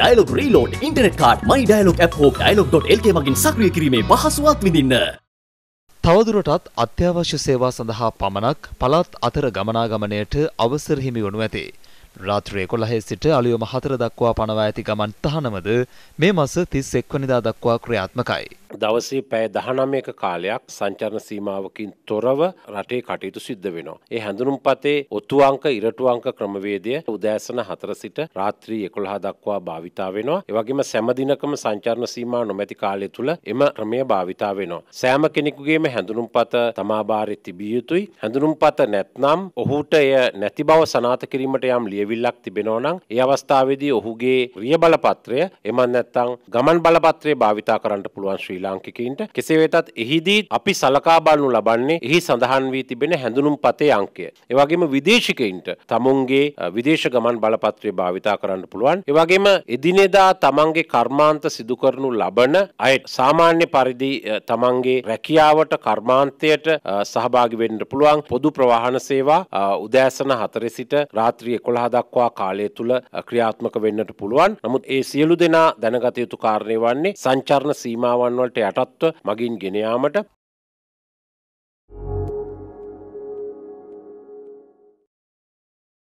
Dialog reload internet card මයි Dialog app හෝ ඩයිලොක්.lk මගින් සක්‍රිය කිරීමේ පහසුවක් විඳින්න. තවදුරටත් අත්‍යවශ්‍ය සේවා සඳහා පමණක් පළාත් අතර ගමනාගමනයට අවසර හිමි වනු ඇතේ. රාත්‍රයේ කොළහේ සිට අලියොම හතර දක්වා පනවා ඇති ගමන් තහනමද මේ මස තිස් එක්වනිදා දක්වා ක්‍රියාත්මකයි. දවසේ පැය දහනමයක කාලයක් සංචරණ සීමාවකින් තොරව රටේ කටයුතු සිද්ධ වෙනවා. ඒ හැඳුනුම් පතේ ඔත්තු අංක ඉරටු අංක ක්‍රමවේදය උදෑසන හතර සිට රාත්‍රී එකොළහ දක්වා භාවිතා වෙනවා. එවගේම සැමදිනකම සංචරණ සීමා නොමැති කාලය තුළ එම ක්‍රමය භාවිතා වෙනවා. සෑම කෙනෙකුගේම හැඳුනුම් පත තමා භාරය තිබිය යුතුයි. හැඳුනුම් පත නැත්නම් ඔහුට එය නැති බව සනාත කිරීමට යම් ලියවිල්ලක් තිබෙනවනම් ඒ අවස්ථාවේදී ඔහුගේ රිය බලපත්‍රය එමන් නැත්තං ගමන් බලපත්‍රය භාවිතා කරන්න පුළුවන් ශ්‍රීලා ලාංකිකයින්ට කෙසේ වෙතත් එහිදී අපි සලකා බලනු ලබන්නේ එහි සඳහන් වී තිබෙන හැඳුනුම් පතේ අංකය. එවගේම විදේශිකයින්ට තමුන්ගේ විදේශ ගමන් බලපත්‍රය භාවිතා කරන්න පුළුවන්. එවගේම එදිනෙදා තමන්ගේ කර්මාන්ත සිදුකරනු ලබන අය සාමාන්‍ය පරිදි තමන්ගේ රැකියාවට කර්මාන්තයට සහභාගි වෙන්න පුළුවන් පොදු ප්‍රවාහන සේවා උදෑසන හතරේ සිට රාත්‍රිය කොළහ දක්වා කාලය තුළ ක්‍රියාත්මක වෙන්නට පුළුවන්. නමුත් ඒ සියලු දෙනා දැනගත යුතු කාරණය වන්නේ සංචරණ සීමාවන් වලට යටත්ව මගින් ගෙනයාමට